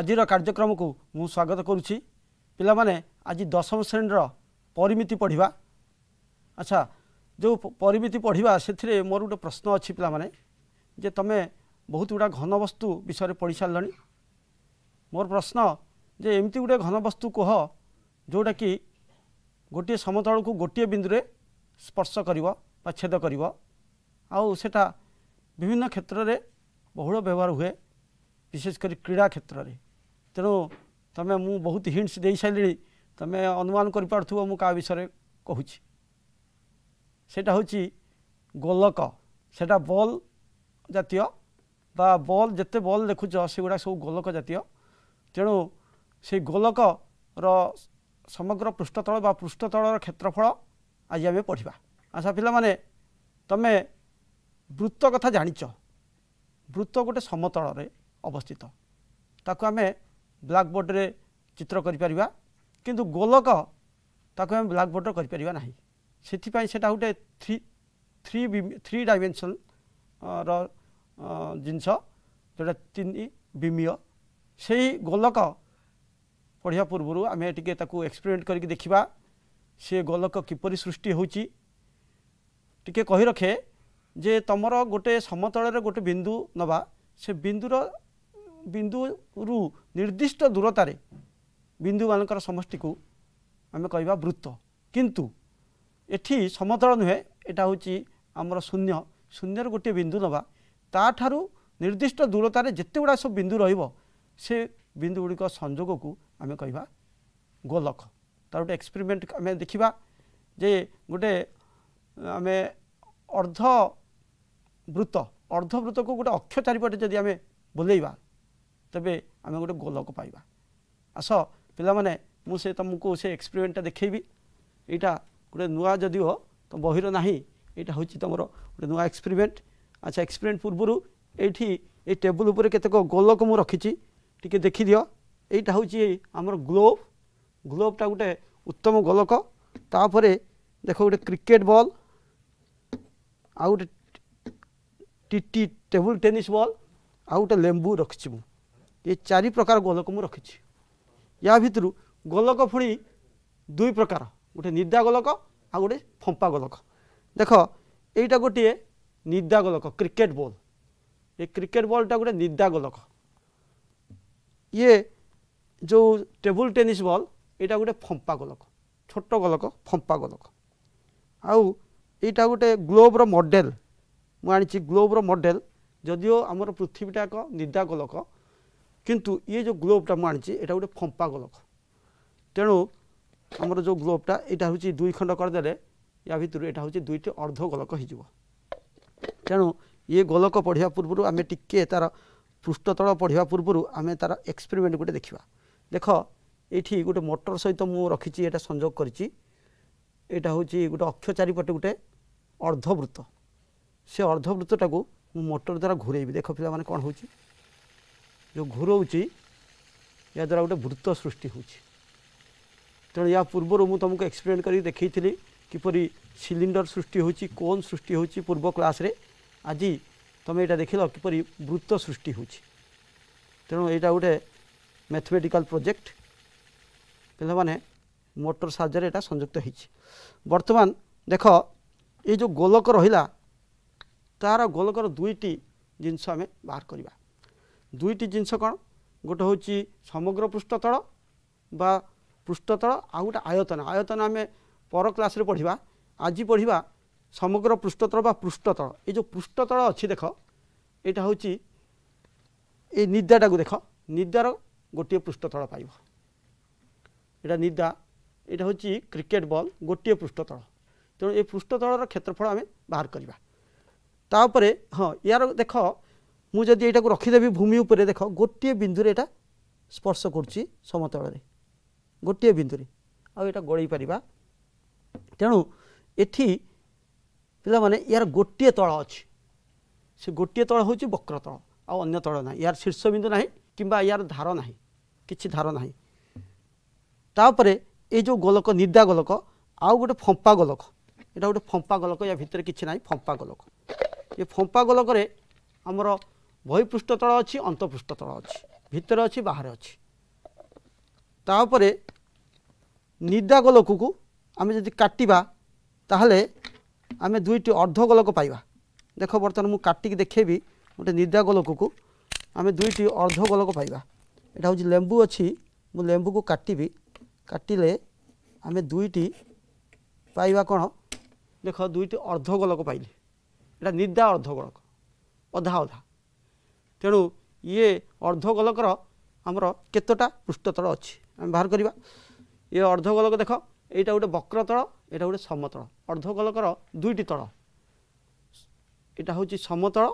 ଆଜିର କାର୍ଯ୍ୟକ୍ରମକୁ ମୁଁ ସ୍ୱାଗତ କରୁଛି ପିଲାମାନେ ଆଜି ଦଶମ ଶ୍ରେଣୀର ପରିମିତି ପଢ଼ିବା ଆଚ୍ଛା ଯେଉଁ ପରିମିତି ପଢ଼ିବା ସେଥିରେ ମୋର ଗୋଟେ ପ୍ରଶ୍ନ ଅଛି ପିଲାମାନେ ଯେ ତୁମେ ବହୁତ ଗୁଡ଼ା ଘନବସ୍ତୁ ବିଷୟରେ ପଢ଼ିସାରିଲଣି ମୋର ପ୍ରଶ୍ନ ଯେ ଏମିତି ଗୋଟେ ଘନବସ୍ତୁ କୁହ ଯେଉଁଟାକି ଗୋଟିଏ ସମତଳକୁ ଗୋଟିଏ ବିନ୍ଦୁରେ ସ୍ପର୍ଶ କରିବ ବା ଛେଦ କରିବ ଆଉ ସେଇଟା ବିଭିନ୍ନ କ୍ଷେତ୍ରରେ ବହୁଳ ବ୍ୟବହାର ହୁଏ ବିଶେଷ କରି କ୍ରୀଡ଼ା କ୍ଷେତ୍ରରେ ତେଣୁ ତୁମେ ମୁଁ ବହୁତ ହିଣ୍ଟସ ଦେଇସାରିଲିଣି ତୁମେ ଅନୁମାନ କରିପାରୁଥିବ ମୁଁ କାହା ବିଷୟରେ କହୁଛି ସେଇଟା ହେଉଛି ଗୋଲକ ସେଇଟା ବଲ୍ ଜାତୀୟ ବା ବଲ୍ ଯେତେ ବଲ୍ ଦେଖୁଛ ସେଗୁଡ଼ା ସବୁ ଗୋଲକ ଜାତୀୟ ତେଣୁ ସେ ଗୋଲକର ସମଗ୍ର ପୃଷ୍ଠତଳ ବା ପୃଷ୍ଠତଳର କ୍ଷେତ୍ରଫଳ ଆଜି ଆମେ ପଢ଼ିବା ଆଶା ପିଲାମାନେ ତୁମେ ବୃତ୍ତ କଥା ଜାଣିଛ ବୃତ୍ତ ଗୋଟେ ସମତଳରେ ଅବସ୍ଥିତ ତାକୁ ଆମେ ବ୍ଲାକ୍ବୋର୍ଡ଼ରେ ଚିତ୍ର କରିପାରିବା କିନ୍ତୁ ଗୋଲକ ତାକୁ ଆମେ ବ୍ଲାକ୍ବୋର୍ଡ଼ରେ କରିପାରିବା ନାହିଁ ସେଥିପାଇଁ ସେଇଟା ଗୋଟେ ଥ୍ରୀ ଥ୍ରୀ ଥ୍ରୀ ଡାଇମେନ୍ସନ୍ର ଜିନିଷ ଯେଉଁଟା ତିନି ବିମୀୟ ସେଇ ଗୋଲକ ପଢ଼ିବା ପୂର୍ବରୁ ଆମେ ଟିକେ ତାକୁ ଏକ୍ସପେରିମେଣ୍ଟ କରିକି ଦେଖିବା ସେ ଗୋଲକ କିପରି ସୃଷ୍ଟି ହେଉଛି ଟିକେ କହି ରଖେ ଯେ ତୁମର ଗୋଟେ ସମତଳରେ ଗୋଟେ ବିନ୍ଦୁ ନେବା ସେ ବିନ୍ଦୁର বিন্দুৰু নিৰ্দিষ্ট দূৰতাৰে বিন্দু মানৰ সমষ্টিক আমি কয় বৃত্ত কিন্তু এঠি সমতল নুহে এটা হ'ল আমাৰ শূন্য শূন্যৰ গোটেই বিন্দু নবা তাৰ নিৰ্দিষ্ট দূৰতাৰে যেতিগুড়া সব বিন্দু ৰ সেই বিন্দুগুড়িক সংযোগক আমি কয় গোলক তাৰ গোটেই এক্সপেৰিমেণ্ট আমি দেখিবা যে গোটেই আমি অৰ্ধ বৃত্ত অৰ্ধবৃত্তক গোটেই অক্ষ চাৰিপটে যদি আমি বোলাইবা ତେବେ ଆମେ ଗୋଟେ ଗୋଲକ ପାଇବା ଆସ ପିଲାମାନେ ମୁଁ ସେ ତୁମକୁ ସେ ଏକ୍ସପେରିମେଣ୍ଟଟା ଦେଖେଇବି ଏଇଟା ଗୋଟେ ନୂଆ ଯଦିଓ ତ ବହିର ନାହିଁ ଏଇଟା ହେଉଛି ତୁମର ଗୋଟେ ନୂଆ ଏକ୍ସପେରିମେଣ୍ଟ ଆଚ୍ଛା ଏକ୍ସପେରିମେଣ୍ଟ ପୂର୍ବରୁ ଏଇଠି এই টেবুল উপরে কেতক গোলক মু রাখিছি টিকি দেখি দিও এইটা হচ্ছে আমার গ্লোভ গ্লোভটা গোটে উত্তম গোলক তাপরে দেখো গোটে ক্রিকেট বল আউ গোটে টিটি টেবুল টেনিস বল আউ গোটে লেম্বু রাখিছি মু ଏ ଚାରି ପ୍ରକାର ଗୋଲକ ମୁଁ ରଖିଛି ୟା ଭିତରୁ ଗୋଲକ ପୁଣି ଦୁଇ ପ୍ରକାର ଗୋଟେ ନିଦା ଗୋଲକ ଆଉ ଗୋଟେ ଫମ୍ପା ଗୋଲକ ଦେଖ ଏଇଟା ଗୋଟିଏ ନିଦା ଗୋଲକ କ୍ରିକେଟ୍ ବଲ୍ ଏ କ୍ରିକେଟ୍ ବଲ୍ଟା ଗୋଟେ ନିଦା ଗୋଲକ ଇଏ ଯେଉଁ ଟେବୁଲ୍ ଟେନିସ୍ ବଲ୍ ଏଇଟା ଗୋଟେ ଫମ୍ପା ଗୋଲକ ଛୋଟ ଗୋଲକ ଫମ୍ପା ଗୋଲକ ଆଉ ଏଇଟା ଗୋଟେ ଗ୍ଲୋବ୍ର ମଡ଼େଲ୍ ମୁଁ ଆଣିଛି ଗ୍ଲୋବ୍ର ମଡ଼େଲ୍ ଯଦିଓ ଆମର ପୃଥିବୀଟା ଏକ ନିଦା ଗୋଲକ କିନ୍ତୁ ଇଏ ଯେଉଁ ଗ୍ଲୋଭ୍ଟା ମୁଁ ଆଣିଛି ଏଇଟା ଗୋଟେ ଫମ୍ପା ଗୋଲକ ତେଣୁ ଆମର ଯେଉଁ ଗ୍ଲୋଭ୍ଟା ଏଇଟା ହେଉଛି ଦୁଇ ଖଣ୍ଡ କରିଦେଲେ ୟା ଭିତରୁ ଏଇଟା ହେଉଛି ଦୁଇଟି ଅର୍ଦ୍ଧ ଗୋଲକ ହେଇଯିବ ତେଣୁ ଇଏ ଗୋଲକ ପଢ଼ିବା ପୂର୍ବରୁ ଆମେ ଟିକିଏ ତା'ର ପୃଷ୍ଠତଳ ପଢ଼ିବା ପୂର୍ବରୁ ଆମେ ତା'ର ଏକ୍ସପେରିମେଣ୍ଟ ଗୋଟେ ଦେଖିବା ଦେଖ ଏଇଠି ଗୋଟେ ମଟର ସହିତ ମୁଁ ରଖିଛି ଏଇଟା ସଂଯୋଗ କରିଛି ଏଇଟା ହେଉଛି ଗୋଟେ ଅକ୍ଷ ଚାରିପଟେ ଗୋଟେ ଅର୍ଦ୍ଧବୃତ୍ତ ସେ ଅର୍ଦ୍ଧବୃତ୍ତଟାକୁ ମୁଁ ମଟର ଦ୍ୱାରା ଘୁରେଇବି ଦେଖ ପିଲାମାନେ କ'ଣ ହେଉଛି ଯେଉଁ ଘୁରଉଛି ଏହାଦ୍ୱାରା ଗୋଟେ ବୃତ୍ତ ସୃଷ୍ଟି ହେଉଛି ତେଣୁ ଏହା ପୂର୍ବରୁ ମୁଁ ତୁମକୁ ଏକ୍ସପ୍ଲେନ୍ କରି ଦେଖାଇଥିଲି କିପରି ସିଲିଣ୍ଡର ସୃଷ୍ଟି ହେଉଛି କୋନ୍ ସୃଷ୍ଟି ହେଉଛି ପୂର୍ବ କ୍ଲାସ୍ରେ ଆଜି ତୁମେ ଏଇଟା ଦେଖିଲ କିପରି ବୃତ୍ତ ସୃଷ୍ଟି ହେଉଛି ତେଣୁ ଏଇଟା ଗୋଟେ ମ୍ୟାଥମେଟିକାଲ୍ ପ୍ରୋଜେକ୍ଟ ପିଲାମାନେ ମୋଟର ସାହାଯ୍ୟରେ ଏଇଟା ସଂଯୁକ୍ତ ହେଇଛି ବର୍ତ୍ତମାନ ଦେଖ ଏଇ ଯେଉଁ ଗୋଲକ ରହିଲା ତାହାର ଗୋଲକର ଦୁଇଟି ଜିନିଷ ଆମେ ବାହାର କରିବା ଦୁଇଟି ଜିନିଷ କ'ଣ ଗୋଟେ ହେଉଛି ସମଗ୍ର ପୃଷ୍ଠତଳ ବା ପୃଷ୍ଠତଳ ଆଉ ଗୋଟେ ଆୟତନ ଆୟତନ ଆମେ ପର କ୍ଲାସ୍ରେ ପଢ଼ିବା ଆଜି ପଢ଼ିବା ସମଗ୍ର ପୃଷ୍ଠତଳ ବା ପୃଷ୍ଠତଳ ଏ ଯେଉଁ ପୃଷ୍ଠତଳ ଅଛି ଦେଖ ଏଇଟା ହେଉଛି ଏ ନିଦାଟାକୁ ଦେଖ ନିଦାର ଗୋଟିଏ ପୃଷ୍ଠତଳ ପାଇବ ଏଇଟା ନିଦା ଏଇଟା ହେଉଛି କ୍ରିକେଟ୍ ବଲ୍ ଗୋଟିଏ ପୃଷ୍ଠତଳ ତେଣୁ ଏ ପୃଷ୍ଠତଳର କ୍ଷେତ୍ରଫଳ ଆମେ ବାହାର କରିବା ତା'ପରେ ହଁ ୟାର ଦେଖ ମୁଁ ଯଦି ଏଇଟାକୁ ରଖିଦେବି ଭୂମି ଉପରେ ଦେଖ ଗୋଟିଏ ବିନ୍ଦୁରେ ଏଇଟା ସ୍ପର୍ଶ କରୁଛି ସମତଳରେ ଗୋଟିଏ ବିନ୍ଦୁରେ ଆଉ ଏଇଟା ଗୋଳେଇ ପାରିବା ତେଣୁ ଏଠି ପିଲାମାନେ ଏହାର ଗୋଟିଏ ତଳ ଅଛି ସେ ଗୋଟିଏ ତଳ ହେଉଛି ବକ୍ର ତଳ ଆଉ ଅନ୍ୟ ତଳ ନାହିଁ ଏହାର ବିନ୍ଦୁ ନାହିଁ କିମ୍ବା ଏହାର ଧାର ନାହିଁ କିଛି ଧାର ନାହିଁ ତାପରେ ଏଇ ଯେଉଁ ଗୋଲକ ନିଦା ଗୋଲକ ଆଉ ଗୋଟେ ଫମ୍ପା ଗୋଲକ ଏଇଟା ଗୋଟେ ଫମ୍ପା ଗୋଲକ ୟା ଭିତରେ କିଛି ନାହିଁ ଫମ୍ପା ଗୋଲକ ଏ ଫମ୍ପା ଗୋଲକରେ ଆମର ବହି ପୃଷ୍ଠତଳ ଅଛି ଅନ୍ତଃପୃଷ୍ଠତଳ ଅଛି ଭିତରେ ଅଛି ବାହାରେ ଅଛି ତାପରେ ନିଦାଗୋଲକକୁ ଆମେ ଯଦି କାଟିବା ତାହେଲେ ଆମେ ଦୁଇଟି ଅର୍ଦ୍ଧଗୋଲକ ପାଇବା ଦେଖ ବର୍ତ୍ତମାନ ମୁଁ କାଟିକି ଦେଖେଇବି ଗୋଟେ ନିଦାଗୋଲକକୁ ଆମେ ଦୁଇଟି ଅର୍ଦ୍ଧଗୋଲକ ପାଇବା ଏଇଟା ହେଉଛି ଲେମ୍ବୁ ଅଛି ମୁଁ ଲେମ୍ବୁକୁ କାଟିବି କାଟିଲେ ଆମେ ଦୁଇଟି ପାଇବା କ'ଣ ଦେଖ ଦୁଇଟି ଅର୍ଦ୍ଧଗୋଲକ ପାଇଲେ এটা নিদ্রা অর্ধগোলক অধা অধা ତେଣୁ ଇଏ ଅର୍ଦ୍ଧଗୋଲକର ଆମର କେତେଟା ପୃଷ୍ଠତଳ ଅଛି ଆମେ ବାହାର କରିବା ଇଏ ଅର୍ଦ୍ଧଗୋଲକ ଦେଖ ଏଇଟା ଗୋଟେ ବକ୍ରତଳ ଏଇଟା ଗୋଟେ ସମତଳ ଅର୍ଦ୍ଧଗୋଲକର ଦୁଇଟି ତଳ ଏଇଟା ହେଉଛି ସମତଳ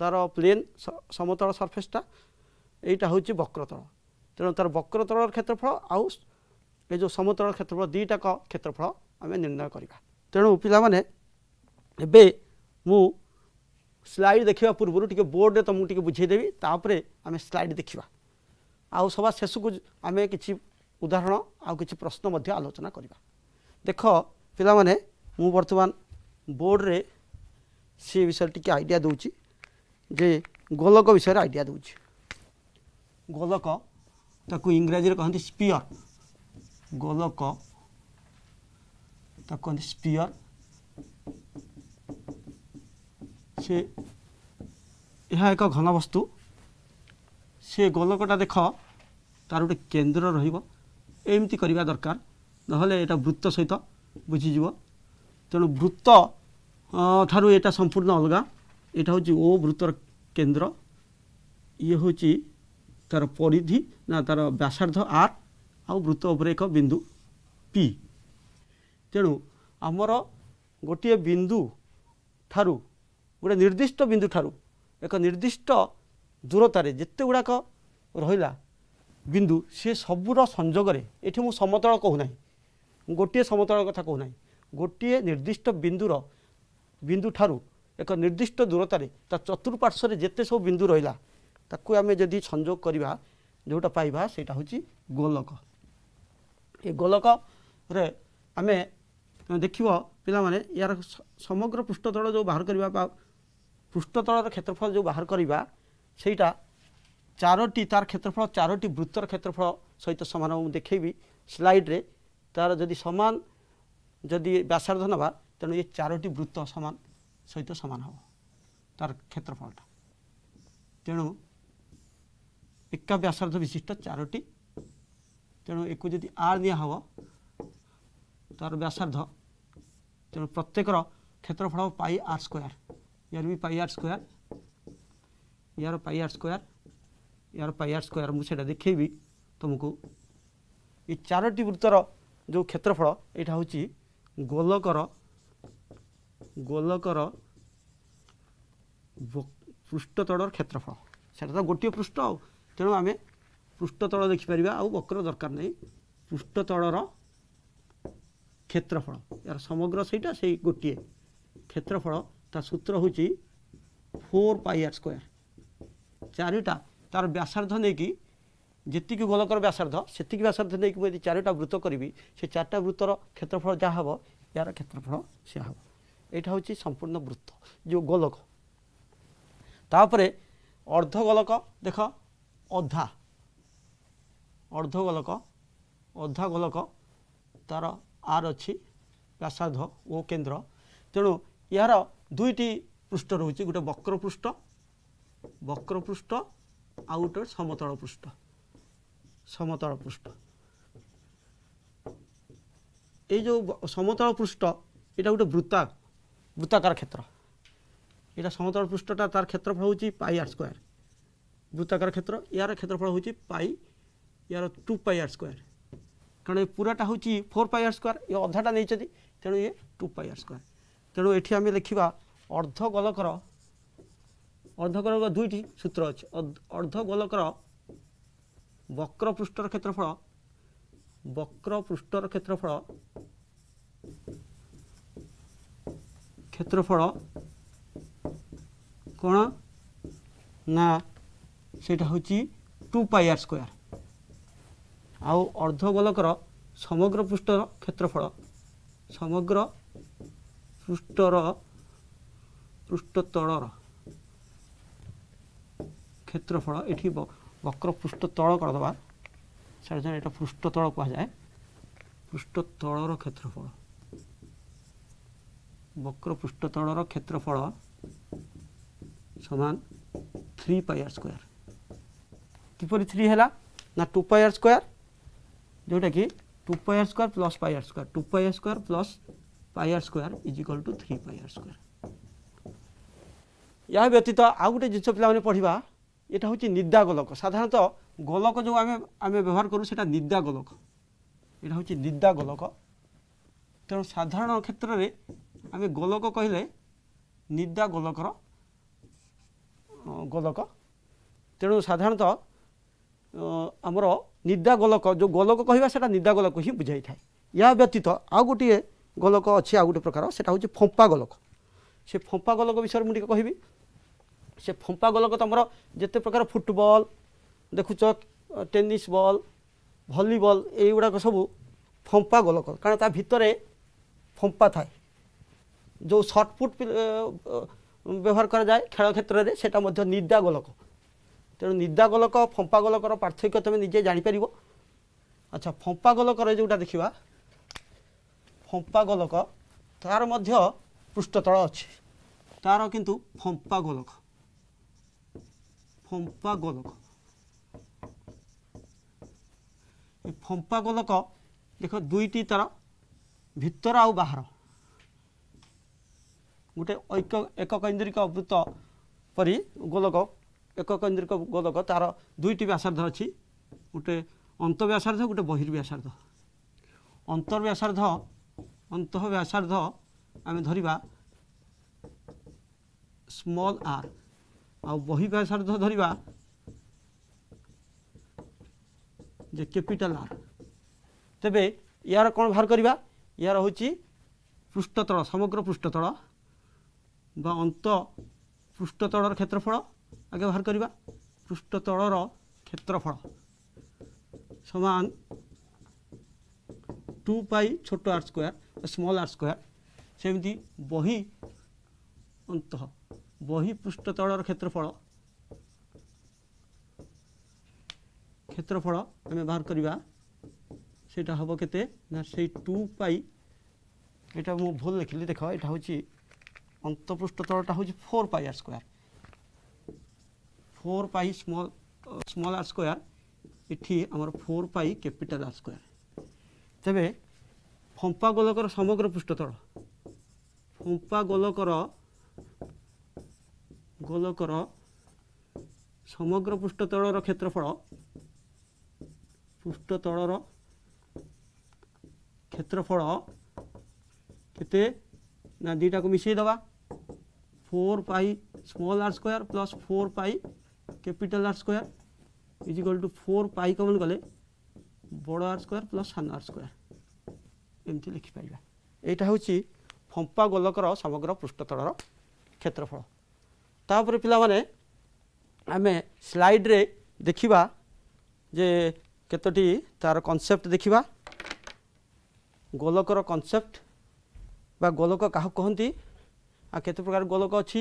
ତା'ର ପ୍ଲେନ୍ ସମତଳ ସର୍ଫେସ୍ଟା ଏଇଟା ହେଉଛି ବକ୍ରତଳ ତେଣୁ ତା'ର ବକ୍ରତଳର କ୍ଷେତ୍ରଫଳ ଆଉ ଏ ଯେଉଁ ସମତଳ କ୍ଷେତ୍ରଫଳ ଦୁଇଟାକ କ୍ଷେତ୍ରଫଳ ଆମେ ନିର୍ଣ୍ଣୟ କରିବା ତେଣୁ ପିଲାମାନେ ଏବେ ମୁଁ ସ୍ଲାଇଡ୍ ଦେଖିବା ପୂର୍ବରୁ ଟିକେ ବୋର୍ଡ଼ରେ ତୁମକୁ ଟିକେ ବୁଝେଇଦେବି ତାପରେ ଆମେ ସ୍ଲାଇଡ୍ ଦେଖିବା ଆଉ ସଭା ଶେଷକୁ ଆମେ କିଛି ଉଦାହରଣ ଆଉ କିଛି ପ୍ରଶ୍ନ ମଧ୍ୟ ଆଲୋଚନା କରିବା ଦେଖ ପିଲାମାନେ ମୁଁ ବର୍ତ୍ତମାନ ବୋର୍ଡ଼ରେ ସେ ବିଷୟରେ ଟିକେ ଆଇଡ଼ିଆ ଦେଉଛି ଯେ ଗୋଲକ ବିଷୟରେ ଆଇଡ଼ିଆ ଦେଉଛି ଗୋଲକ ତାକୁ ଇଂରାଜୀରେ କହନ୍ତି ସ୍ପିୟର ଗୋଲକ ତାକୁ କହନ୍ତି ସ୍ପିୟର ସେ ଏହା ଏକ ଘନ ବସ୍ତୁ ସେ ଗୋଲକଟା ଦେଖ ତା'ର ଗୋଟେ କେନ୍ଦ୍ର ରହିବ ଏମିତି କରିବା ଦରକାର ନହେଲେ ଏଇଟା ବୃତ୍ତ ସହିତ ବୁଝିଯିବ ତେଣୁ ବୃତ୍ତ ଠାରୁ ଏଇଟା ସମ୍ପୂର୍ଣ୍ଣ ଅଲଗା ଏଇଟା ହେଉଛି ଓ ବୃତ୍ତର କେନ୍ଦ୍ର ଇଏ ହେଉଛି ତା'ର ପରିଧି ନା ତା'ର ବ୍ୟାସାର୍ଦ୍ଧ ଆର୍ ଆଉ ବୃତ୍ତ ଉପରେ ଏକ ବିନ୍ଦୁ ପି ତେଣୁ ଆମର ଗୋଟିଏ ବିନ୍ଦୁ ଠାରୁ ଗୋଟେ ନିର୍ଦ୍ଦିଷ୍ଟ ବିନ୍ଦୁଠାରୁ ଏକ ନିର୍ଦ୍ଦିଷ୍ଟ ଦୂରତାରେ ଯେତେ ଗୁଡ଼ାକ ରହିଲା ବିନ୍ଦୁ ସେ ସବୁର ସଂଯୋଗରେ ଏଠି ମୁଁ ସମତଳ କହୁନାହିଁ ଗୋଟିଏ ସମତଳ କଥା କହୁନାହିଁ ଗୋଟିଏ ନିର୍ଦ୍ଦିଷ୍ଟ ବିନ୍ଦୁର ବିନ୍ଦୁଠାରୁ ଏକ ନିର୍ଦ୍ଦିଷ୍ଟ ଦୂରତାରେ ତା ଚତୁଃପାର୍ଶ୍ୱରେ ଯେତେ ସବୁ ବିନ୍ଦୁ ରହିଲା ତାକୁ ଆମେ ଯଦି ସଂଯୋଗ କରିବା ଯେଉଁଟା ପାଇବା ସେଇଟା ହେଉଛି ଗୋଲକ ଏ ଗୋଲକରେ ଆମେ ଦେଖିବ ପିଲାମାନେ ଏହାର ସମଗ୍ର ପୃଷ୍ଠତଳ ଯେଉଁ ବାହାର କରିବା পৃষ্ঠতলর ক্ষেত্রফল যে বাহার করা সেইটা চারোটি তার ক্ষেত্রফল চারোটি বৃত্তর ক্ষেত্রফল সহিত সমান মু দেখেবি স্লাইড্রে তার যদি সমান যদি ব্যাসার্ধ নেবা তেমন এই চারোটি বৃত্ত সমান সহিত সমান হব তার ক্ষেত্রফলটা তেণু একা ব্যাসার্ধ বিশিষ্ট চারোটি তেণু একু যদি আর নিয়া হব তার ব্যাসার্ধ তেণু প্রত্যেকর ক্ষেত্রফল pi R square here will pi r square यार पाई आर स्क्वायर यार पाई आर स्क्वायर मुझे देखेबी तुमको ये चारोटी वृत्तर जो क्षेत्रफल यहाँ हूँ गोलकर गोलकर पृष्ठतल क्षेत्रफल से गोटे पृष्ठ आ तेणु आम पृष्ठतल देखिपर आ वक्र दरकार नहीं पृष्ठतल क्षेत्रफल यार समग्र सहीटा से गोटे क्षेत्रफल তা সূত্র ହେଉଛି ফোর পাই আর স্কোয়ার চারিটা তার ব্যাসার্ধ নেইকি ଯେତିକି ଗୋଲକର ବ୍ୟାସାର୍ଦ୍ଧ ସେତିକି ବ୍ୟାସାର୍ଦ୍ଧ ନେଇକି ମୁଁ ଯଦି ଚାରିଟା ବୃତ୍ତ କରିବି ସେ ଚାରିଟା ବୃତ୍ତର କ୍ଷେତ୍ରଫଳ ଯାହା ହେବ ଏହାର କ୍ଷେତ୍ରଫଳ ସେୟା ହେବ ଏଇଟା ହେଉଛି ସମ୍ପୂର୍ଣ୍ଣ ବୃତ୍ତ ଯେଉଁ ଗୋଲକ ତାପରେ ଅର୍ଦ୍ଧ ଗୋଲକ ଦେଖ ଅଧା ଅର୍ଦ୍ଧ ଗୋଲକ ଅଧା ଗୋଲକ ତା'ର ଆର୍ ଅଛି ବ୍ୟାସାର୍ଦ୍ଧ ଓ କେନ୍ଦ୍ର ତେଣୁ ଏହାର ଦୁଇଟି ପୃଷ୍ଠ ରହୁଛି ଗୋଟେ ବକ୍ର ପୃଷ୍ଠ ବକ୍ର ପୃଷ୍ଠ ଆଉ ଗୋଟେ ସମତଳ ପୃଷ୍ଠ ସମତଳ ପୃଷ୍ଠ ଏଇ ଯେଉଁ ସମତଳ ପୃଷ୍ଠ ଏଇଟା ଗୋଟେ ବୃତ୍ତା ବୃତ୍ତାକାର କ୍ଷେତ୍ର ଏଇଟା ସମତଳ ପୃଷ୍ଠଟା ତାର କ୍ଷେତ୍ରଫଳ ହେଉଛି ପାଇ ଆର୍ ସ୍କୋୟାର ବୃତ୍ତାକାର କ୍ଷେତ୍ର ଏହାର କ୍ଷେତ୍ରଫଳ ହେଉଛି ପାଇ ଏହାର ଟୁ ପାଇ ଆର୍ ସ୍କୋୟାର କାରଣ ଏ ପୁରାଟା ହେଉଛି ଫୋର୍ ପାଇ ଆର୍ ସ୍କୋୟାର ଏ ଅଧାଟା ନେଇଛନ୍ତି ତେଣୁ ଇଏ ଟୁ ପାଇ ଆର୍ ସ୍କୋୟାର ତେଣୁ ଏଠି ଆମେ ଲେଖିବା ଅର୍ଦ୍ଧଗୋଲକର ଅର୍ଦ୍ଧଗୋଲ ଦୁଇଟି ସୂତ୍ର ଅଛି ଅର୍ଦ୍ଧଗୋଲକର ବକ୍ରପୃଷ୍ଠର କ୍ଷେତ୍ରଫଳ ବକ୍ରପୃଷ୍ଠର କ୍ଷେତ୍ରଫଳ କ୍ଷେତ୍ରଫଳ କ'ଣ ନା ସେଇଟା ହେଉଛି ଟୁ ପାଇ ଆର୍ ସ୍କୋୟାର୍ ଆଉ ଅର୍ଦ୍ଧଗୋଲକର ସମଗ୍ର ପୃଷ୍ଠର କ୍ଷେତ୍ରଫଳ ସମଗ୍ର ପୃଷ୍ଠର পৃষ্ঠ তলর ক্ষেত্রফল এটি বক্র পৃষ্ঠ তল করদেবা সেটা এটা পৃষ্ঠ তল কুহযায় পৃষ্ঠ তলর ক্ষেত্রফল বক্র পৃষ্ঠ তলর ক্ষেত্রফল সমান থ্রি পাই আর স্কোয়ার কিপরি থ্রি হল না টু পাই আর স্কোয়ার যেটা কি two pi R square plus pi R square two pi R square plus pi R square is equal to three pi R square ଏହା ବ୍ୟତୀତ ଆଉ ଗୋଟେ ଜିନିଷ ପିଲାମାନେ ପଢ଼ିବା ଏଇଟା ହେଉଛି ନିଦା ଗୋଲକ ସାଧାରଣତଃ ଗୋଲକ ଯେଉଁ ଆମେ ଆମେ ବ୍ୟବହାର କରୁ ସେଇଟା ନିଦା ଗୋଲକ ଏଇଟା ହେଉଛି ନିଦା ଗୋଲକ ତେଣୁ ସାଧାରଣ କ୍ଷେତ୍ରରେ ଆମେ ଗୋଲକ କହିଲେ ନିଦା ଗୋଲକର ଗୋଲକ ତେଣୁ ସାଧାରଣତଃ ଆମର ନିଦା ଗୋଲକ ଯେଉଁ ଗୋଲକ କହିବା ସେଇଟା ନିଦା ଗୋଲକ ହିଁ ବୁଝାଇଥାଏ ଏହା ବ୍ୟତୀତ ଆଉ ଗୋଟିଏ ଗୋଲକ ଅଛି ଆଉ ଗୋଟେ ପ୍ରକାର ସେଇଟା ହେଉଛି ଫମ୍ପା ଗୋଲକ ସେ ଫମ୍ପା ଗୋଲକ ବିଷୟରେ ମୁଁ ଟିକେ କହିବି সে ଫମ୍ପା ଗୋଲକ ତୁମର ଯେତେ ପ୍ରକାର ଫୁଟବଲ୍ ଦେଖୁଛ ଟେନିସ୍ ବଲ୍ ଭଲିବଲ୍ ଏଇଗୁଡ଼ାକ ସବୁ ଫମ୍ପା ଗୋଲକ କାରଣ ତା ଭିତରେ ଫମ୍ପା ଥାଏ ଯେଉଁ ସର୍ଟପୁଟ୍ ବ୍ୟବହାର କରାଯାଏ ଖେଳ କ୍ଷେତ୍ରରେ ସେଟା ମଧ୍ୟ ନିଦା ଗୋଲକ ତେଣୁ ନିଦା ଗୋଲକ ଫମ୍ପା ଗୋଲକର ପାର୍ଥକ୍ୟ ତୁମେ ନିଜେ ଜାଣିପାରିବ ଆଚ୍ଛା ଫମ୍ପା ଗୋଲକର ଯେଉଁଟା ଦେଖିବା ଫମ୍ପା ଗୋଲକ ତାର ମଧ୍ୟ ପୃଷ୍ଠତଳ ଅଛି ତାର କିନ୍ତୁ ଫମ୍ପା ଗୋଲକ ଫମ୍ପା ଗୋଲକ ଏ ଫମ୍ପା ଗୋଲକ ଦେଖ ଦୁଇଟି ତାର ଭିତର ଆଉ ବାହାର ଗୋଟେ ଐକ ଏକ କୈନ୍ଦ୍ରିକ ଅବୃତ ପରି ଗୋଲକ ଏକ କୈନ୍ଦ୍ରିକ ଗୋଲକ ତାର ଦୁଇଟି ବ୍ୟାସାର୍ଦ୍ଧ ଅଛି ଗୋଟେ ଅନ୍ତ ଗୋଟେ ବହିର୍ବ୍ୟାସାର୍ଦ୍ଧ ଅନ୍ତର୍ବ୍ୟାସାର୍ଦ୍ଧ ଅନ୍ତଃ ବ୍ୟାସାର୍ଦ୍ଧ ଆମେ ଧରିବା ସ୍ମଲ୍ ଆର୍ ଆଉ ବହି ବହିଭାଷାର୍ଥ ଧରିବା ଯେ କ୍ୟାପିଟାଲ ଆର୍ ତେବେ ଏହାର କ'ଣ ବାହାର କରିବା ଏହାର ହେଉଛି ପୃଷ୍ଠତଳ ସମଗ୍ର ପୃଷ୍ଠତଳ ବା ଅନ୍ତ ପୃଷ୍ଠତଳର କ୍ଷେତ୍ରଫଳ ଆଗେ ବାହାର କରିବା ପୃଷ୍ଠତଳର କ୍ଷେତ୍ରଫଳ ସମାନ ଟୁ ପାଇ ଛୋଟ R square small R square ସେମିତି ବହି ଅନ୍ତଃ ବହିପୃଷ୍ଠତଳର କ୍ଷେତ୍ରଫଳ କ୍ଷେତ୍ରଫଳ ଆମେ ବାହାର କରିବା ସେଇଟା ହେବ କେତେ ନା ସେଇ ଟୁ ପାଇ ଏଇଟା ମୁଁ ଭୁଲ ଲେଖିଲି ଦେଖ ଏଇଟା ହେଉଛି ଅନ୍ତଃପୃଷ୍ଠତଳଟା ହେଉଛି four pi R square four pi small small R square ଏଠି ଆମର four pi capital R square ତେବେ ଫମ୍ପା ଗୋଲକର ସମଗ୍ର ପୃଷ୍ଠତଳ ଫମ୍ପା ଗୋଲକର ଗୋଲକର ସମଗ୍ର ପୃଷ୍ଠତଳର କ୍ଷେତ୍ରଫଳ ପୃଷ୍ଠତଳର କ୍ଷେତ୍ରଫଳ କେତେ ନା ଦୁଇଟାକୁ ଦେବା four pi small R square plus four pi capital R square is equal to four pi common କଲେ ବଡ଼ ଆର୍ ସ୍କୋୟାର୍ ପ୍ଲସ୍ ସାନ ଆର୍ ସ୍କୋୟାର୍ ଏମିତି ଲେଖିପାରିବା ଏଇଟା ହେଉଛି ଫମ୍ପା ଗୋଲକର ସମଗ୍ର ପୃଷ୍ଠତଳର କ୍ଷେତ୍ରଫଳ ତାପରେ ପିଲାମାନେ ଆମେ ସ୍ଲାଇଡ଼୍ରେ ଦେଖିବା ଯେ କେତୋଟି ତା'ର କନସେପ୍ଟ ଦେଖିବା ଗୋଲକର କନସେପ୍ଟ ବା ଗୋଲକ କାହାକୁ କହନ୍ତି ଆଉ କେତେ ପ୍ରକାର ଗୋଲକ ଅଛି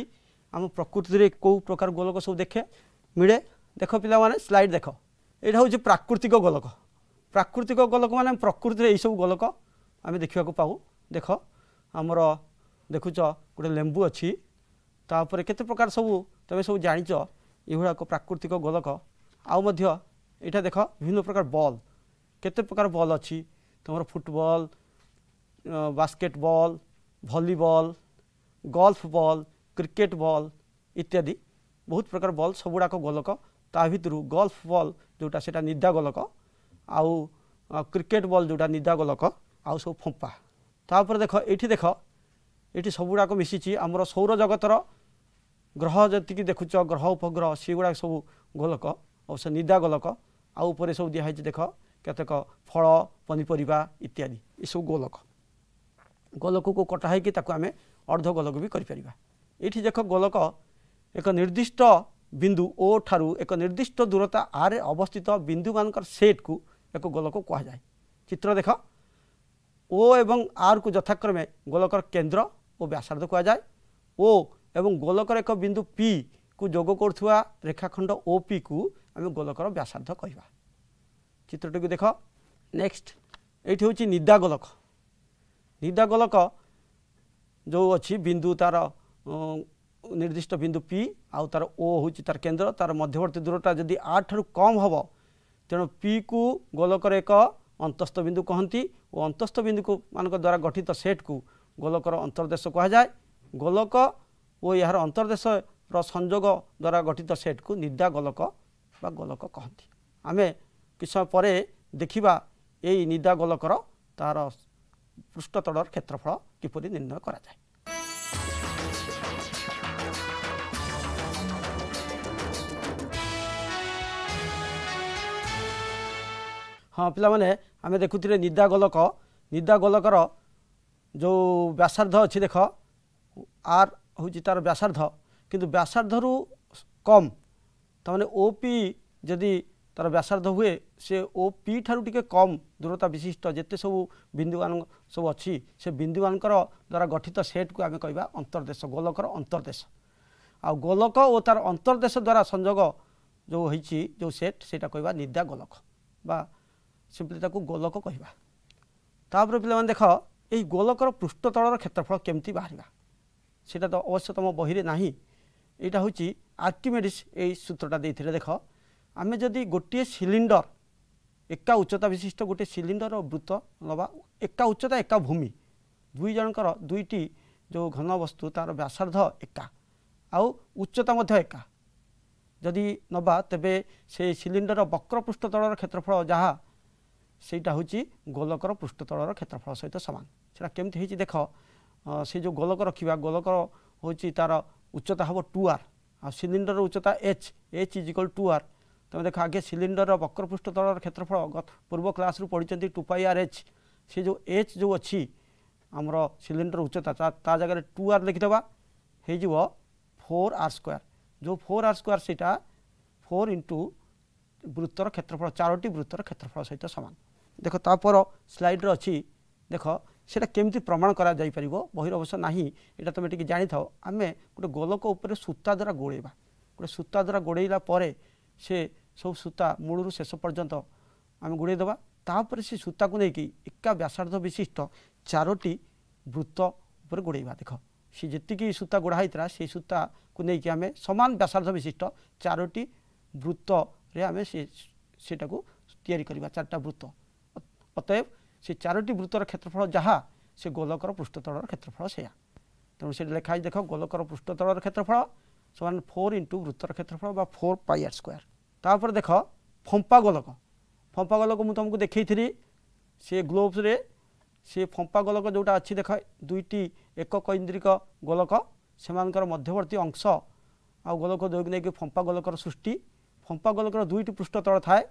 ଆମ ପ୍ରକୃତିରେ କେଉଁ ପ୍ରକାର ଗୋଲକ ସବୁ ଦେଖେ ମିଳେ ଦେଖ ପିଲାମାନେ ସ୍ଲାଇଡ଼୍ ଦେଖ ଏଇଟା ହେଉଛି ପ୍ରାକୃତିକ ଗୋଲକ ପ୍ରାକୃତିକ ଗୋଲକ ମାନେ ପ୍ରକୃତିରେ ଏଇସବୁ ଗୋଲକ ଆମେ ଦେଖିବାକୁ ପାଉ ଦେଖ ଆମର ଦେଖୁଛ ଗୋଟେ ଲେମ୍ବୁ ଅଛି ତାପରେ କେତେ ପ୍ରକାର ସବୁ ତମେ ସବୁ ଜାଣିଛ ଏଗୁଡ଼ାକ ପ୍ରାକୃତିକ ଗୋଲକ ଆଉ ମଧ୍ୟ ଏଇଟା ଦେଖ ବିଭିନ୍ନ ପ୍ରକାର ବଲ୍ କେତେ ପ୍ରକାର ବଲ୍ ଅଛି ତୁମର football basketball volleyball golf ball cricket ball ଇତ୍ୟାଦି ବହୁତ ପ୍ରକାର ବଲ୍ ସବୁଗୁଡ଼ାକ ଗୋଲକ ତା ଭିତରୁ ଗଲ୍ଫ ବଲ୍ ଯେଉଁଟା ସେଇଟା ନିଦା ଗୋଲକ ଆଉ କ୍ରିକେଟ୍ ବଲ୍ ଯେଉଁଟା ନିଦା ଗୋଲକ ଆଉ ସବୁ ଫମ୍ପା ତାପରେ ଦେଖ ଏଇଠି ଦେଖ ଏଠି ସବୁଗୁଡ଼ାକ ମିଶିଛି ଆମର ସୌରଜଗତର ଗ୍ରହ ଯେତିକି ଦେଖୁଛ ଗ୍ରହ ଉପଗ୍ରହ ସେଗୁଡ଼ାକ ସବୁ ଗୋଲକ ଅବଶ୍ୟ ନିଦା ଗୋଲକ ଆଉ ଉପରେ ସବୁ ଦିଆହେଇଛି ଦେଖ କେତେକ ଫଳ ପନିପରିବା ଇତ୍ୟାଦି ଏସବୁ ଗୋଲକ ଗୋଲକକୁ କଟା ହେଇକି ତାକୁ ଆମେ ଅର୍ଦ୍ଧ ଗୋଲକ ବି କରିପାରିବା ଏଇଠି ଦେଖ ଗୋଲକ ଏକ ନିର୍ଦ୍ଦିଷ୍ଟ ବିନ୍ଦୁ ଓ ଠାରୁ ଏକ ନିର୍ଦ୍ଦିଷ୍ଟ ଦୂରତା ଆରେ ଅବସ୍ଥିତ ବିନ୍ଦୁମାନଙ୍କର ସେଟ୍କୁ ଏକ ଗୋଲକ କୁହାଯାଏ ଚିତ୍ର ଦେଖ ଓ ଏବଂ ଆର୍କୁ ଯଥାକ୍ରମେ ଗୋଲକର କେନ୍ଦ୍ର ଓ ବ୍ୟାସାର୍ଦ୍ଧ କୁହାଯାଏ ଓ এবং গোলকর এক বিন্দু পি কু যোগ করুয়া রেখাখণ্ড ও পি কু আমি গোলকর ব্যাসার্ধ কহবা চিত্রটিকে দেখ নেক্সট এইটি হচ্ছে নিদা গোলক নিদা গোলক যে অছি বিন্দু তার নির্দিষ্ট বিন্দু পি আউ তার ও হচ্ছে তার কেন্দ্র তার মধ্যবর্তী দূরটা যদি আট ঠার কম হব তেণু পি কু গোলকর এক অন্তস্থ বিন্দু কহতি ও অন্তস্থ বিন্দু মান দ্বারা গঠিত সেট কু গোলকর অন্তর্দেশ কুহযায় গোলক ଓ ଏହାର ଅନ୍ତର୍ଦେଶର ସଂଯୋଗ ଦ୍ୱାରା ଗଠିତ ସେଟ୍କୁ ନିଦା ଗୋଲକ ବା ଗୋଲକ କହନ୍ତି ଆମେ କିଛି ସମୟ ପରେ ଦେଖିବା ଏଇ ନିଦା ଗୋଲକର ତାର ପୃଷ୍ଠତଳର କ୍ଷେତ୍ରଫଳ କିପରି ନିର୍ଣ୍ଣୟ କରାଯାଏ ହଁ ପିଲାମାନେ ଆମେ ଦେଖୁଥିଲେ ନିଦା ଗୋଲକ ନିଦା ଗୋଲକର ଯେଉଁ ବ୍ୟାସାର୍ଦ୍ଧ ଅଛି ଦେଖ ଆର୍ ହେଉଛି ତା'ର ବ୍ୟାସାର୍ଦ୍ଧ କିନ୍ତୁ ବ୍ୟାସାର୍ଦ୍ଧରୁ କମ୍ ତାମାନେ ଓ ପି ଯଦି ତା'ର ବ୍ୟାସାର୍ଦ୍ଧ ହୁଏ ସେ ଓ ପି ଠାରୁ ଟିକିଏ କମ୍ ଦୂରତା ବିଶିଷ୍ଟ ଯେତେ ସବୁ ବିନ୍ଦୁମାନ ସବୁ ଅଛି ସେ ବିନ୍ଦୁମାନଙ୍କର ଦ୍ୱାରା ଗଠିତ ସେଟ୍କୁ ଆମେ କହିବା ଅନ୍ତର୍ଦ୍ଦେଶ ଗୋଲକର ଅନ୍ତର୍ଦ୍ଦେଶ ଆଉ ଗୋଲକ ଓ ତା'ର ଅନ୍ତର୍ଦ୍ଦେଶ ଦ୍ୱାରା ସଂଯୋଗ ଯେଉଁ ହେଇଛି ଯେଉଁ ସେଟ୍ ସେଇଟା କହିବା ନିଦା ଗୋଲକ ବା ସିମ୍ପଲି ତାକୁ ଗୋଲକ କହିବା ତା'ପରେ ପିଲାମାନେ ଦେଖ ଏହି ଗୋଲକର ପୃଷ୍ଠତଳର କ୍ଷେତ୍ରଫଳ କେମିତି ବାହାରିବା সেটা তো অবশ্য তোম বহিরে না এটা হচ্ছে আর্কিমেডিস এই সূত্রটা দিয়ে দেখ আমি যদি গোটিয়ে সিলিন্ডর একা উচ্চতা বিশিষ্ট গোটিয়ে সিলিন্ডর ও বৃত্ত নেবা একা উচ্চতা একা ভূমি দুই জনকর দুইটি যে ঘন বস্তু তার ব্যাসার্ধ একা আউ উচ্চতা মধ্য একা যদি নবা তেবে সে সিলিন্ডর বক্র পৃষ্ঠতলর ক্ষেত্রফল যাহা সেইটা হচ্ছে গোলকর পৃষ্ঠতলর ক্ষেত্রফল সহ সমান সেটা কেমতি হয়েছে দেখ ସେ ଯେଉଁ ଗୋଲକ ରଖିବା ଗୋଲକ ହେଉଛି ତା'ର ଉଚ୍ଚତା ହେବ ଟୁ ଆର୍ ଆଉ ସିଲିଣ୍ଡରର ଉଚ୍ଚତା H H is equal to R ତୁମେ ଦେଖ ଆଗେ ସିଲିଣ୍ଡରର ବକ୍ରପୃଷ୍ଠ ତଳର କ୍ଷେତ୍ରଫଳ ପୂର୍ବ କ୍ଲାସ୍ରୁ ପଢ଼ିଛନ୍ତି ଟୁ ପାଇ ଆର୍ ଏଚ୍ ସେ ଯେଉଁ ଏଚ୍ ଯେଉଁ ଅଛି ଆମର ସିଲିଣ୍ଡର ଉଚ୍ଚତା ତା ଜାଗାରେ ଟୁ ଆର୍ ଲେଖିଦେବା ହେଇଯିବ ଫୋର୍ ଆର୍ ସ୍କୋୟାର୍ ଯେଉଁ ଫୋର୍ ଆର୍ ସ୍କୋୟାର୍ ସେଇଟା ଫୋର୍ ଇଣ୍ଟୁ ବୃତ୍ତର କ୍ଷେତ୍ରଫଳ ଚାରୋଟି ବୃତ୍ତର କ୍ଷେତ୍ରଫଳ ସହିତ ସମାନ ଦେଖ ତାପର ସ୍ଲାଇଡ଼୍ରେ ଅଛି ଦେଖ ᱥᱮটা কিᱢᱛᱤ ᱯᱨᱚᱢᱟᱱ ᱠᱚᱨᱟᱣ ᱡᱟᱭ ᱯᱟᱨᱤᱵᱚ ᱵᱚᱦᱤᱨᱚᱵᱥᱚ ᱱᱟᱦᱤ ᱮᱴᱟ ᱛᱚᱢᱮ ᱴᱤᱠᱤ ᱡᱟᱱᱤᱛᱷᱟ ᱟᱢᱮ ᱠᱚ ᱜᱚᱞᱚᱠ ᱠᱚ ᱩᱯᱨᱮ ᱥᱩᱛᱟ ᱫᱨᱟ ᱜᱚᱲᱮᱣᱟ ᱠᱚ ᱥᱩᱛᱟ ᱫᱨᱟ ᱜᱚᱲᱮᱭᱞᱟ ᱯᱚᱨᱮ ᱥᱮ ᱥᱚᱵ ᱥᱩᱛᱟ ᱢᱩᱲᱩ ᱥᱮᱥᱚ ᱯᱚᱨᱡᱚᱱᱛᱚ ᱟᱢᱮ ᱜᱩᱲᱮᱫᱚᱣᱟ ᱛᱟᱦᱚᱯᱚᱨᱮ ᱥᱮ ᱥᱩᱛᱟ ᱠᱩᱱᱮᱜᱤ ᱮᱠᱟ ᱵ୍ୟᱟᱥᱟᱨᱫᱷᱚ ᱵᱤᱥᱤᱥᱴ ᱪᱟᱨᱚᱴᱤ ᱵᱷᱨᱩᱛᱚ ᱩᱯᱨ ᱜᱩᱲᱮᱭᱟ ᱫᱮᱠᱷᱚ ᱥᱮ ᱡᱤ ସେ ଚାରୋଟି ବୃତ୍ତର କ୍ଷେତ୍ରଫଳ ଯାହା ସେ ଗୋଲକର ପୃଷ୍ଠତଳର କ୍ଷେତ୍ରଫଳ ସେଇଆ ତେଣୁ ସେଠି ଲେଖା ହେଇଛି ଦେଖ ଗୋଲକର ପୃଷ୍ଠତଳର କ୍ଷେତ୍ରଫଳ ସମାନ ଫୋର୍ ଇଣ୍ଟୁ ବୃତ୍ତର କ୍ଷେତ୍ରଫଳ ବା ଫୋର୍ ପାଇ ଆର୍ ସ୍କୋୟାର ତାପରେ ଦେଖ ଫମ୍ପା ଗୋଲକ ଫମ୍ପା ଗୋଲକ ମୁଁ ତୁମକୁ ଦେଖେଇଥିଲି ସେ ଗ୍ଲୋଭ୍ସରେ ସେ ଫମ୍ପା ଗୋଲକ ଯେଉଁଟା ଅଛି ଦେଖ ଦୁଇଟି ଏକକ ଇନ୍ଦ୍ରିକ ଗୋଲକ ସେମାନଙ୍କର ମଧ୍ୟବର୍ତ୍ତୀ ଅଂଶ ଆଉ ଗୋଲକ ଯେଉଁକି ନେଇକି ଫମ୍ପା ଗୋଲକର ସୃଷ୍ଟି ଫମ୍ପା ଗୋଲକର ଦୁଇଟି ପୃଷ୍ଠତଳ ଥାଏ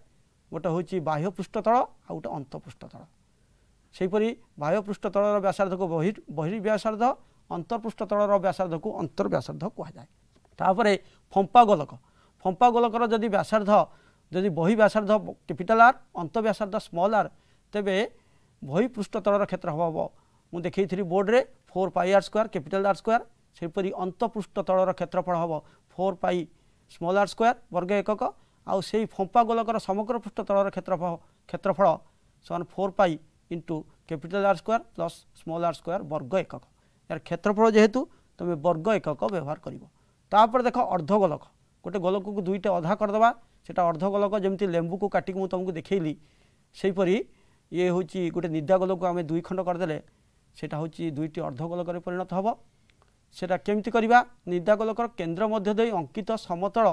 ଗୋଟେ ହେଉଛି ବାହ୍ୟ ପୃଷ୍ଠତଳ ଆଉ ଗୋଟେ ଅନ୍ତଃପୃଷ୍ଠତଳ সেইপরি বায়োপৃষ্ঠতলের ব্যাসার্ধক বহিঃ ব্যাসার্ধ অন্তরপৃষ্ঠতলের ব্যাসার্ধক অন্তর ব্যাসার্ধ কোয়া যায় তারপরে ফম্পা গোলক ফম্পা গোলকৰ যদি ব্যাসার্ধ যদি বহিঃ ব্যাসার্ধ কেপিটাল আর অন্ত ব্যাসার্ধ স্মল আর তেবে বহিঃপৃষ্ঠতলের ক্ষেত্রফল হব মু দেখিছিলি বৰ্ডৰে 4 pi R square capital R square সেইপরি অন্তপৃষ্ঠতলের ক্ষেত্রফল হব 4 পাই স্মল আর স্কোৱাৰ বৰ্গ একক আৰু সেই ফম্পা গোলকৰ সমগ্ৰ পৃষ্ঠতলের ক্ষেত্রফল সমান 4 pi into capital R square plus small R square বর্গ একক এর ক্ষেত্রফল যেহেতু তুমি বর্গ একক ব্যবহার করব তাপরে দেখ অর্ধগোলক গোটে গোলককে দুইটা অধা করদেবা সেটা অর্ধগোলক যেমি লেম্বুকু কাটিকি মু তোমাকে দেখাইলি সেইপরি ইয়ে হচ্ছে গোটে নিদা গোলকু আমি দুই খণ্ড করেদেলে সেটা হচ্ছে দুইটি অর্ধগোলকরে পরিণত হব সেটা কেমিতি করা নিদা গোলকর কেন্দ্র মধ্য দিয়ে অঙ্কিত সমতল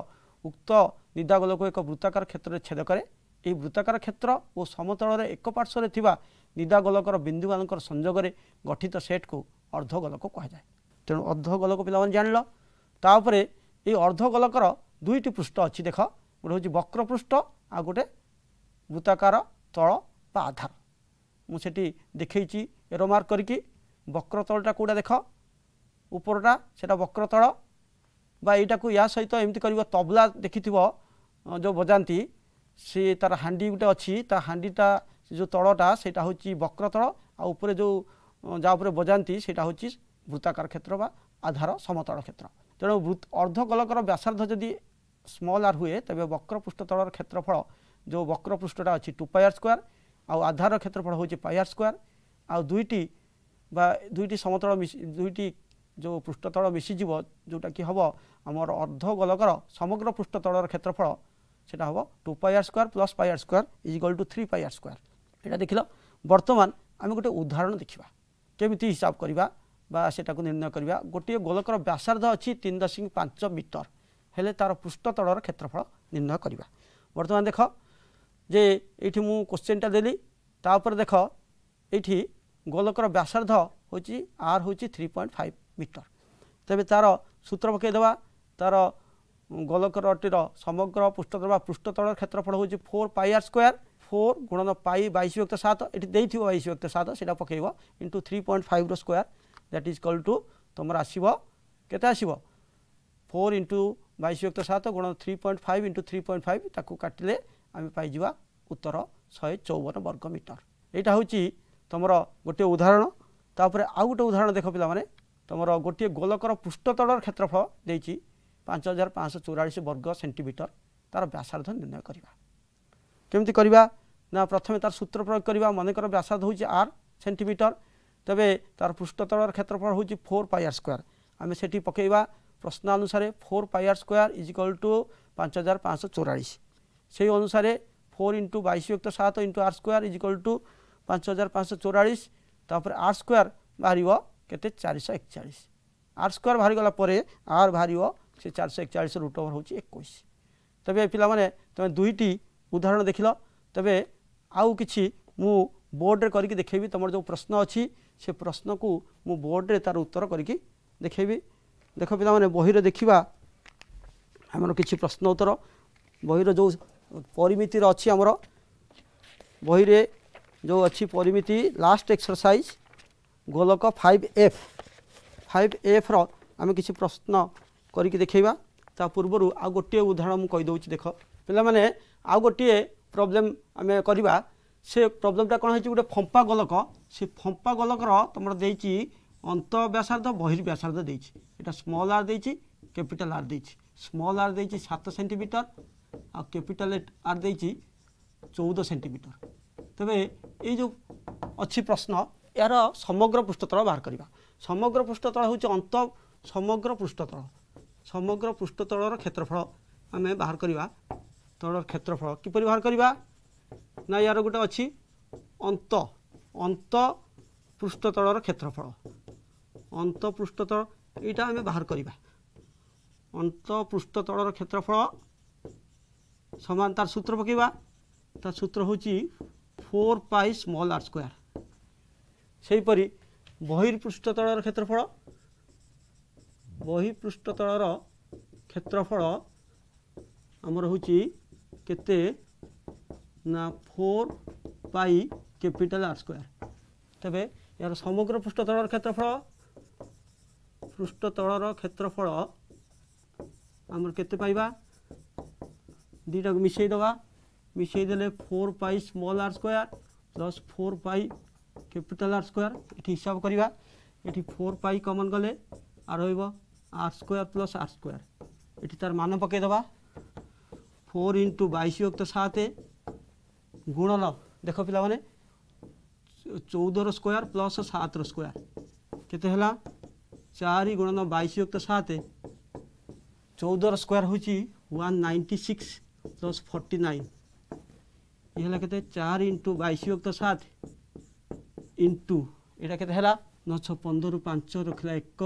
উক্ত নিদা গোলক এক বৃত্তাকার ক্ষেত্রে ছেদ করে এই বৃত্তাকার ক্ষেত্র ও সমতলের এক পার্শ্বরে থাকা ନିଦାଗୋଲକର ବିନ୍ଦୁମାନଙ୍କର ସଂଯୋଗରେ ଗଠିତ ସେଟ୍କୁ ଅର୍ଦ୍ଧଗୋଲକ କୁହାଯାଏ ତେଣୁ ଅର୍ଦ୍ଧଗୋଲକ ପିଲାମାନେ ଜାଣିଲ ତାପରେ ଏଇ ଅର୍ଦ୍ଧଗୋଲକର ଦୁଇଟି ପୃଷ୍ଠ ଅଛି ଦେଖ ଗୋଟେ ହେଉଛି ବକ୍ର ପୃଷ୍ଠ ଆଉ ଗୋଟେ ବୃତ୍ତାକାର ତଳ ବା ଆଧାର ମୁଁ ସେଠି ଦେଖେଇଛି ଏରୋମାର୍କ କରିକି ବକ୍ର ତଳଟା କେଉଁଟା ଦେଖ ଉପରଟା ସେଇଟା ବକ୍ର ତଳ ବା ଏଇଟାକୁ ୟା ସହିତ ଏମିତି କରିବ ତବଲା ଦେଖିଥିବ ଯେଉଁ ବଜାନ୍ତି ସେ ତା'ର ହାଣ୍ଡି ଗୋଟେ ଅଛି ତା ହାଣ୍ଡିଟା যে তলটা সেটা হচ্ছে বক্রতল আর উপরে যে যা উপরে বজাতে সেটা হচ্ছে বৃত্তাকার ক্ষেত্র বা আধার সমতল ক্ষেত্র তেমন অর্ধগোলকর ব্যাসার্ধ যদি স্মল আর হুয়ে তবে বক্রপৃষ্ঠ তলর ক্ষেত্রফল যে বক্রপৃষ্ঠটা অছি টু পাইয়ার স্কোয়ার আধার ক্ষেত্রফল হচ্ছে পাইয়ার স্কোয়ার আইটি বা দুইটি সমতল দুইটি যে পৃষ্ঠতল মিশিযোগ যেটা কি হব আমার অর্ধগোলকর সমগ্র পৃষ্ঠতলর ক্ষেত্রফল সেটা হব two pi R square plus pi R square is equal to three pi R square এটা দেখিল বর্তমান আমি গোটে উদাহরণ দেখিবা কেমিতি হিসাব করিবা বা সেটাকে নির্ণয় করিবা গোটিয়ে গোলকর ব্যাসার্ধ অছি তিন দশমিক পাঁচ মিটর হলে তার পৃষ্ঠতলর ক্ষেত্রফল নির্ণয় করিবা বর্তমান দেখ যে এইটি মু কোশ্চেনটা দেলি তা উপরে দেখ এইটি গোলকর ব্যাসার্ধ হচ্ছে আর হচ্ছে থ্রি পয়েন্ট ফাইভ মিটর তবে তার সূত্র পকাই দেওয়া তার গোলকরটির সমগ্র পৃষ্ঠতল বা পৃষ্ঠতলর ক্ষেত্রফল হচ্ছে four pi R square four गुणन पाइ बक्त सात ये देखिए बैस व्यक्त सात से पकेब इंटु थ्री पॉइंट फाइव रोयर दैट इज कल टू तुम आसव के फोर इंटु बैस व्यक्त सात गुणन three point five into three point five ताक काटिले आम पाइबा उत्तर शहे चौवन वर्ग मीटर यहाँ हूँ तुम गोटे उदाहरण तापर आउ गोटे उदाहरण देख पे तुम गोटे गोलकर पृष्ठतल क्षेत्रफल देखिए पाँच हजार पाँच चौरास वर्ग सेमिटर तार व्यासार्ध निर्णय करवा কেমি করা না প্রথমে তার সূত্র প্রয়োগ করা মনে কর ব্যাসাদ হচ্ছে আর সেটিমিটর তবে তার পৃষ্ঠতলর ক্ষেত্রফল হচ্ছে ফোর পাইয়ার স্কোয়ার আমি সেটি পকাইবা প্রশ্ন অনুসারে four pi R square is equal to পাঁচ হাজার পাঁচশো চৌরাশ সেই অনুসারে ফোর ইন্টু বাইশ যুক্ত সাত into R square is equal to পাঁচ হাজার পাঁচশো চৌরাশ তাপরে আর স্কোয়ার বাহার কেতে চারিশহ একচাশ আর স্কোয়ার বাহারিগলা পরে আর বাহার সে চারিশহ একচাশ রুট ওভর হচ্ছে একুশ তবে পিলামানে তুমি দুইটি ଉଦାହରଣ ଦେଖିଲ ତେବେ ଆଉ କିଛି ମୁଁ ବୋର୍ଡ଼ରେ କରିକି ଦେଖେଇବି ତୁମର ଯେଉଁ ପ୍ରଶ୍ନ ଅଛି ସେ ପ୍ରଶ୍ନକୁ ମୁଁ ବୋର୍ଡ଼ରେ ତା'ର ଉତ୍ତର କରିକି ଦେଖେଇବି ଦେଖ ପିଲାମାନେ ବହିରେ ଦେଖିବା ଆମର କିଛି ପ୍ରଶ୍ନ ଉତ୍ତର ବହିର ଯେଉଁ ପରିମିତିର ଅଛି ଆମର ବହିରେ ଯେଉଁ ଅଛି ପରିମିତି ଲାଷ୍ଟ ଏକ୍ସରସାଇଜ୍ ଗୋଲକ ଫାଇଭ୍ ଏଫ୍ ଫାଇଭ୍ ଏଫ୍ର ଆମେ କିଛି ପ୍ରଶ୍ନ କରିକି ଦେଖେଇବା ତା ପୂର୍ବରୁ ଆଉ ଗୋଟିଏ ଉଦାହରଣ ମୁଁ କହିଦେଉଛି ଦେଖ ପିଲାମାନେ ଆଉ ଗୋଟିଏ ପ୍ରୋବ୍ଲେମ୍ ଆମେ କରିବା ସେ ପ୍ରୋବ୍ଲେମ୍ଟା କ'ଣ ହେଇଛି ଗୋଟେ ଫମ୍ପା ଗୋଲକ ସେ ଫମ୍ପା ଗୋଲକର ତୁମର ଦେଇଛି ଅନ୍ତବ୍ୟାସାର୍ଦ୍ଧ ବହିର୍ବ୍ୟାସାର୍ଦ୍ଧ ଦେଇଛି ଏଇଟା ସ୍ମଲ୍ ଆର୍ ଦେଇଛି କ୍ୟାପିଟାଲ୍ ଆର୍ ଦେଇଛି ସ୍ମଲ୍ ଆର୍ ଦେଇଛି ସାତ ସେଣ୍ଟିମିଟର ଆଉ କ୍ୟାପିଟାଲ୍ ଆର୍ ଦେଇଛି ଚଉଦ ସେଣ୍ଟିମିଟର ତେବେ ଏଇ ଯେଉଁ ଅଛି ପ୍ରଶ୍ନ ଏହାର ସମଗ୍ର ପୃଷ୍ଠତଳ ବାହାର କରିବା ସମଗ୍ର ପୃଷ୍ଠତଳ ହେଉଛି ଅନ୍ତ ସମଗ୍ର ପୃଷ୍ଠତଳ ସମଗ୍ର ପୃଷ୍ଠତଳର କ୍ଷେତ୍ରଫଳ ଆମେ ବାହାର କରିବା ତଳର କ୍ଷେତ୍ରଫଳ କିପରି ବାହାର କରିବା ନା ୟାର ଗୋଟେ ଅଛି ଅନ୍ତ ଅନ୍ତ ପୃଷ୍ଠତଳର କ୍ଷେତ୍ରଫଳ ଅନ୍ତ ପୃଷ୍ଠତଳ ଏଇଟା ଆମେ ବାହାର କରିବା ଅନ୍ତ ପୃଷ୍ଠତଳର କ୍ଷେତ୍ରଫଳ ସମାନ ତାର ସୂତ୍ର ପକାଇବା ତାର ସୂତ୍ର ହେଉଛି ଫୋର୍ ପାଇ ସ୍ମଲ୍ ଆର୍ ସ୍କୋୟାର ସେହିପରି ବହିର୍ପୃଷ୍ଠତଳର କ୍ଷେତ୍ରଫଳ ବହିପୃଷ୍ଠତଳର କ୍ଷେତ୍ରଫଳ ଆମର ହେଉଛି কেতে না four pi capital R square তবে এর সমগ্র পৃষ্ঠতলর ক্ষেত্রফল পৃষ্ঠতলর ক্ষেত্রফল আমার কেতে পাইবা দুইটাকে মিশাই দেওয়া মিশাই দেলে four pi small R square plus four pi capital R square এটি হিসাব করা এটি ফোর পাই কমন গলে আর রহব R square plus R square এটি তার মান পকাই দেওয়া फोर इंटू बैश योग सात गुणन देख पाने चौदह स्क्वयर प्लस सतर स्क्वयर के चार गुणन बैश योग तो सात चौदह स्क्वयर हूँ one ninety six plus forty nine ये के चार इंटु बैश तो सात इंटू यहाँ के नौ छ पंदर पांच रखला एक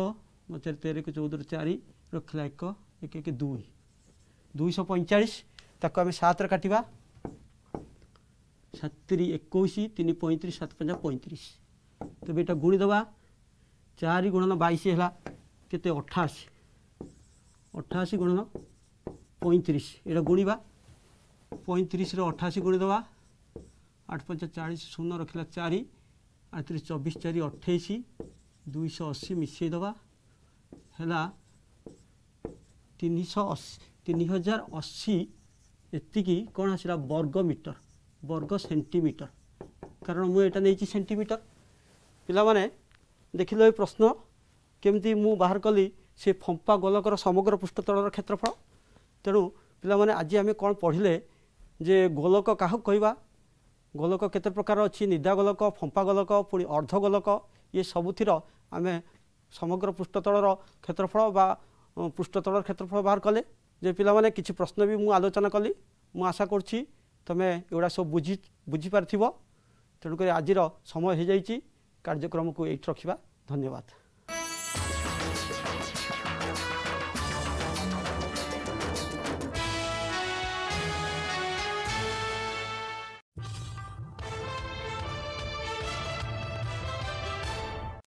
चार तेरह चौदह चार रखला एक एक दुई दुई दुईश पैंचाश ତାକୁ ଆମେ ସାତରେ କାଟିବା ସାତରି ଏକୋଇଶ ତିନି ପଇଁତିରିଶ ସାତ ପଞ୍ଚା ପଇଁତିରିଶ ତେବେ ଏଇଟା ଗୁଣିଦେବା ଚାରି ଗୁଣନ ବାଇଶ ହେଲା କେତେ ଅଠାଅଶୀ ଅଠାଅଶୀ ଗୁଣନ ପଇଁତିରିଶ ଏଇଟା ଗୁଣିବା ପଇଁତିରିଶରେ ଅଠାଅଶୀ ଗୁଣିଦେବା ଆଠ ପଞ୍ଚା ଚାଳିଶ ଶୂନ ରଖିଲା ଚାରି ଆଠତିରିଶ ଚବିଶ ଚାରି ଅଠେଇଶ ଦୁଇଶହ ଅଶୀ ମିଶାଇ ଦେବା ହେଲା ତିନିଶହ ଅଶୀ ତିନି ହଜାର ଅଶୀ ଏତିକି କ'ଣ ଆସିଲା ବର୍ଗ ମିଟର ବର୍ଗ ସେଣ୍ଟିମିଟର କାରଣ ମୁଁ ଏଇଟା ନେଇଛି ସେଣ୍ଟିମିଟର ପିଲାମାନେ ଦେଖିଲ ଏ ପ୍ରଶ୍ନ କେମିତି ମୁଁ ବାହାର କଲି ସେ ଫମ୍ପା ଗୋଲକର ସମଗ୍ର ପୃଷ୍ଠତଳର କ୍ଷେତ୍ରଫଳ ତେଣୁ ପିଲାମାନେ ଆଜି ଆମେ କ'ଣ ପଢ଼ିଲେ ଯେ ଗୋଲକ କାହାକୁ କହିବା ଗୋଲକ କେତେ ପ୍ରକାର ଅଛି ନିଦା ଗୋଲକ ଫମ୍ପା ଗୋଲକ ପୁଣି ଅର୍ଦ୍ଧଗୋଲକ ଇଏ ସବୁଥିର ଆମେ ସମଗ୍ର ପୃଷ୍ଠତଳର କ୍ଷେତ୍ରଫଳ ବା ପୃଷ୍ଠତଳର କ୍ଷେତ୍ରଫଳ ବାହାର କଲେ ଯେ ପିଲାମାନେ କିଛି ପ୍ରଶ୍ନ ବି ମୁଁ ଆଲୋଚନା କଲି ମୁଁ ଆଶା କରୁଛି ତୁମେ ଏଗୁଡ଼ା ସବୁ ବୁଝି ବୁଝିପାରିଥିବ ତେଣୁକରି ଆଜିର ସମୟ ହୋଇଯାଇଛି କାର୍ଯ୍ୟକ୍ରମକୁ ଏଇଠି ରଖିବା ଧନ୍ୟବାଦ